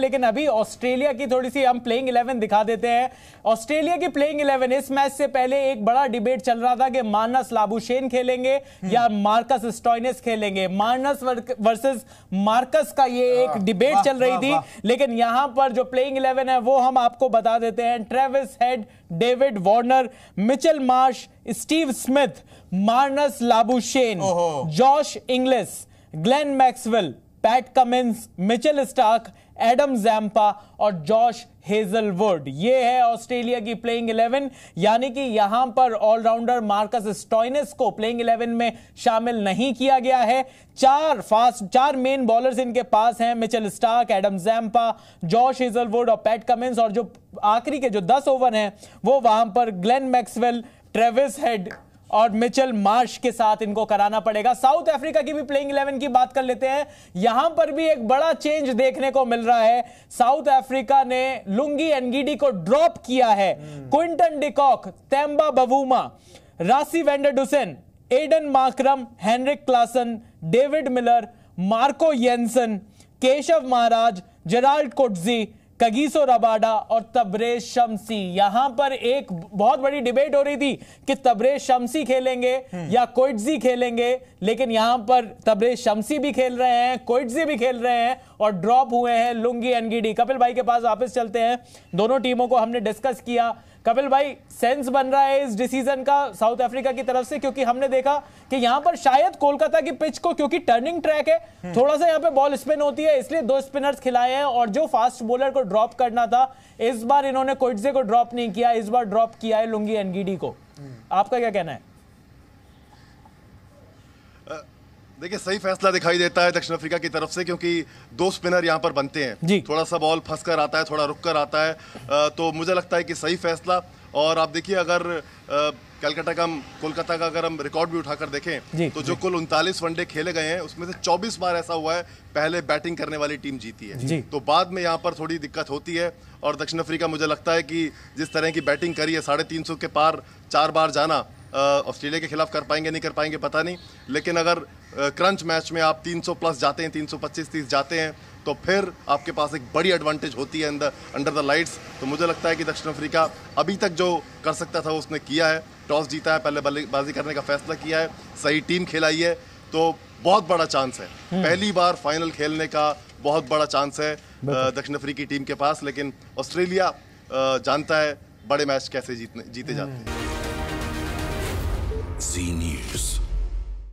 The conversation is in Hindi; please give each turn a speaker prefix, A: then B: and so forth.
A: लेकिन अभी ऑस्ट्रेलिया की थोड़ी सी हम प्लेइंग इलेवन दिखा देते हैं ऑस्ट्रेलिया की प्लेइंग इलेवन इस मैच से पहले एक बड़ा डिबेट चल रहा था कि मार्नस लाबुशेन खेलेंगे हम्म। या मार्कस स्टॉइनिस खेलेंगे मानस वर्सेस मार्कस का ये एक डिबेट चल रही थी लेकिन यहां पर जो प्लेइंग इलेवन है वो हम आपको बता देते हैं Travis Head David Warner Mitchell Marsh Steve Smith Marnus Labuschagne Josh Inglis Glenn Maxwell Pat Cummins Mitchell Starc Adam Zampa और जॉश हेजलवुड ये है ऑस्ट्रेलिया की प्लेइंग 11 यानी कि यहां पर ऑलराउंडर मार्कस स्टॉइनिस को प्लेइंग 11 में शामिल नहीं किया गया है चार फास्ट चार मेन बॉलर्स इनके पास हैं Mitchell Starc Adam Zampa Josh Hazlewood और पैट कमिंस और जो आखिरी के जो 10 ओवर हैं वो वहां पर ग्लेन मैक्सवेल ट्रेविस हेड और मिचल मार्श के साथ इनको कराना पड़ेगा साउथ अफ्रीका की भी प्लेइंग इलेवन की बात कर लेते हैं यहां पर भी एक बड़ा चेंज देखने को मिल रहा है साउथ अफ्रीका ने लुंगी एनगीडी को ड्रॉप किया है हम्म। Quinton de Kock Temba Bavuma Rassie van der Aiden Markram Heinrich Klaasen David Miller Marco Jansen Keshav Maharaj Gerald Coetzee Kagiso Rabada और तबरेज शमसी यहां पर एक बहुत बड़ी डिबेट हो रही थी कि तबरेज शमसी खेलेंगे हम्म। या कोइटी खेलेंगे लेकिन यहां पर तबरेज शमसी भी खेल रहे हैं कोइटी भी खेल रहे हैं और ड्रॉप हुए हैं लुंगी एनगीडी कपिल भाई के पास वापस चलते हैं दोनों टीमों को हमने डिस्कस किया कपिल भाई सेंस बन रहा है इस डिसीजन का साउथ अफ्रीका की तरफ से क्योंकि हमने देखा कि यहाँ पर शायद कोलकाता की पिच को क्योंकि टर्निंग ट्रैक है हम्म। थोड़ा सा यहाँ पे बॉल स्पिन होती है इसलिए दो स्पिनर्स खिलाए हैं और जो फास्ट बॉलर को ड्रॉप करना था इस बार इन्होंने कोइटे को ड्रॉप नहीं किया इस बार ड्रॉप किया है लुंगी एनगीडी को हम्म। आपका क्या कहना है
B: देखिए सही फैसला दिखाई देता है दक्षिण अफ्रीका की तरफ से क्योंकि दो स्पिनर यहाँ पर बनते हैं जी। थोड़ा सा बॉल फंस कर आता है थोड़ा रुक कर आता है तो मुझे लगता है कि सही फैसला और आप देखिए अगर कलकत्ता का कोलकाता का अगर हम रिकॉर्ड भी उठाकर देखें तो जो कुल उनतालीस वनडे खेले गए हैं उसमें से 24 बार ऐसा हुआ है पहले बैटिंग करने वाली टीम जीती है जी, तो बाद में यहाँ पर थोड़ी दिक्कत होती है और दक्षिण अफ्रीका मुझे लगता है कि जिस तरह की बैटिंग करी है साढ़े तीन के पार चार बार जाना ऑस्ट्रेलिया के खिलाफ कर पाएंगे नहीं कर पाएंगे पता नहीं लेकिन अगर क्रंच मैच में आप 300 प्लस जाते हैं 325 30 जाते हैं तो फिर आपके पास एक बड़ी एडवांटेज होती है अंडर द लाइट्स तो मुझे लगता है कि दक्षिण अफ्रीका अभी तक जो कर सकता था उसने किया है टॉस जीता है पहले बाजी करने का फैसला किया है सही टीम खेलाई है तो बहुत बड़ा चांस है हम्म। पहली बार फाइनल खेलने का बहुत बड़ा चांस है दक्षिण अफ्रीकी टीम के पास लेकिन ऑस्ट्रेलिया जानता है बड़े मैच कैसे जीतने जीते जाते
A: हैं